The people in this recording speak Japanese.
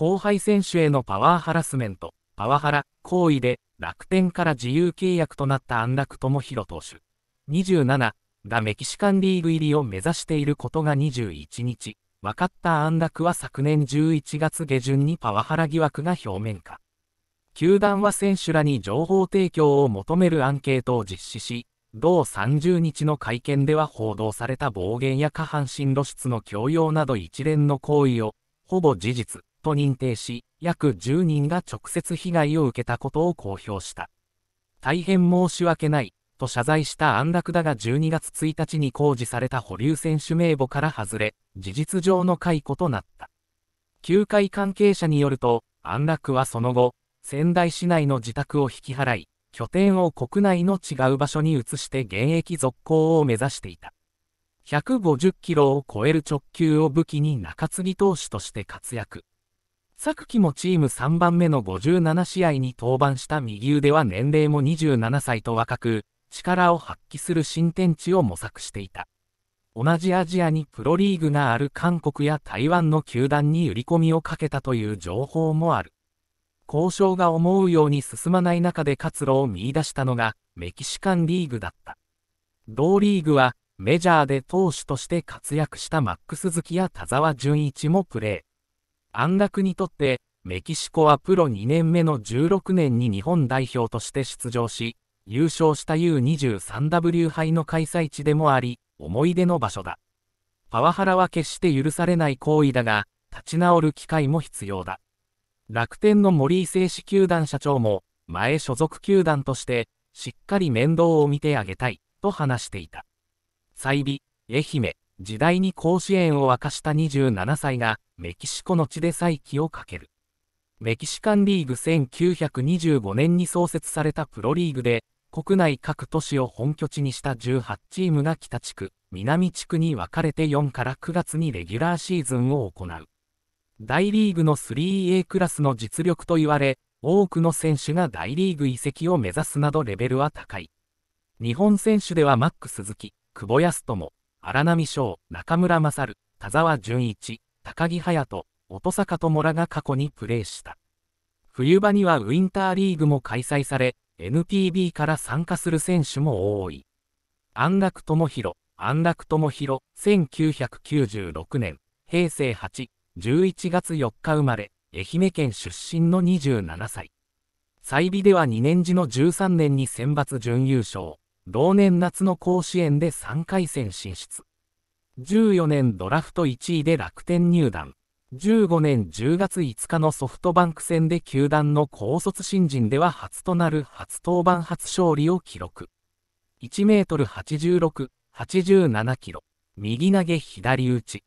後輩選手へのパワーハラスメント、パワハラ、行為で楽天から自由契約となった安楽智弘投手。27がメキシカンリーグ入りを目指していることが21日、分かった安楽は昨年11月下旬にパワハラ疑惑が表面化。球団は選手らに情報提供を求めるアンケートを実施し、同30日の会見では報道された暴言や下半身露出の強要など一連の行為を、ほぼ事実、と認定し、約10人が直接被害を受けたことを公表した。大変申し訳ない、と謝罪した安楽だが12月1日に公示された保留選手名簿から外れ、事実上の解雇となった。球界関係者によると、安楽はその後、仙台市内の自宅を引き払い、拠点を国内の違う場所に移して現役続行を目指していた。150キロを超える直球を武器に中継ぎ投手として活躍。昨季もチーム3番目の57試合に登板した右腕は年齢も27歳と若く、力を発揮する新天地を模索していた。同じアジアにプロリーグがある韓国や台湾の球団に売り込みをかけたという情報もある。交渉が思うように進まない中で活路を見出したのがメキシカンリーグだった。同リーグはメジャーで投手として活躍したマックス・好きや田沢純一もプレー。安楽にとって、メキシコはプロ2年目の16年に日本代表として出場し、優勝した U23W 杯の開催地でもあり、思い出の場所だ。パワハラは決して許されない行為だが、立ち直る機会も必要だ。楽天の森井製紙球団社長も、前所属球団として、しっかり面倒を見てあげたい、と話していた。愛媛、時代に甲子園を沸かした27歳がメキシコの地で再起をかける。メキシカンリーグ1925年に創設されたプロリーグで、国内各都市を本拠地にした18チームが北地区、南地区に分かれて4から9月にレギュラーシーズンを行う。大リーグの 3A クラスの実力と言われ、多くの選手が大リーグ移籍を目指すなどレベルは高い。日本選手ではマック鈴木、久保康友、荒波翔、中村勝、田沢淳一、高木隼人、音坂智らが過去にプレーした。冬場にはウィンターリーグも開催され、NPB から参加する選手も多い。安楽智弘、安楽智弘、1996年、平成8、11月4日生まれ、愛媛県出身の27歳。済美では2年時の13年に選抜準優勝。同年夏の甲子園で3回戦進出。14年ドラフト1位で楽天入団。15年10月5日のソフトバンク戦で球団の高卒新人では初となる初登板初勝利を記録。1メートル86、87キロ。右投げ左打ち。